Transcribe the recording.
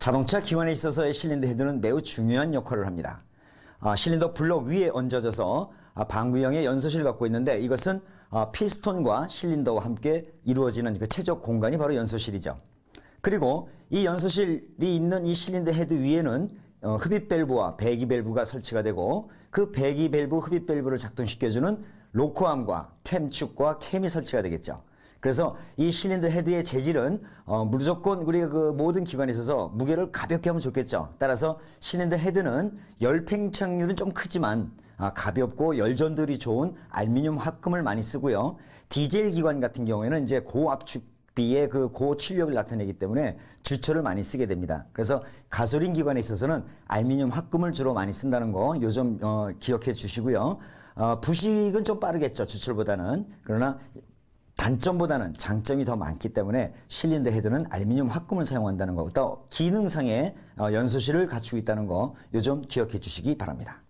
자동차 기관에 있어서의 실린더 헤드는 매우 중요한 역할을 합니다. 아, 실린더 블럭 위에 얹어져서 아, 방구형의 연소실을 갖고 있는데 이것은 피스톤과 아, 실린더와 함께 이루어지는 그 최적 공간이 바로 연소실이죠. 그리고 이 연소실이 있는 이 실린더 헤드 위에는 어, 흡입 밸브와 배기 밸브가 설치가 되고 그 배기 밸브, 흡입 밸브를 작동시켜주는 로코암과 캠축과 캠이 설치가 되겠죠. 그래서 이 실린더 헤드의 재질은 어, 무조건 우리가 그 모든 기관에 있어서 무게를 가볍게 하면 좋겠죠. 따라서 실린더 헤드는 열 팽창률은 좀 크지만 아, 가볍고 열전들이 좋은 알미늄 합금을 많이 쓰고요. 디젤 기관 같은 경우에는 이제 고압축 비의그 고출력을 나타내기 때문에 주철을 많이 쓰게 됩니다. 그래서 가솔린 기관에 있어서는 알미늄 합금을 주로 많이 쓴다는 거 요즘 어, 기억해 주시고요. 어, 부식은 좀 빠르겠죠 주철보다는 그러나 단점보다는 장점이 더 많기 때문에 실린더 헤드는 알루미늄 합금을 사용한다는 것, 부터 기능상의 어, 연소실을 갖추고 있다는 거 요즘 기억해 주시기 바랍니다.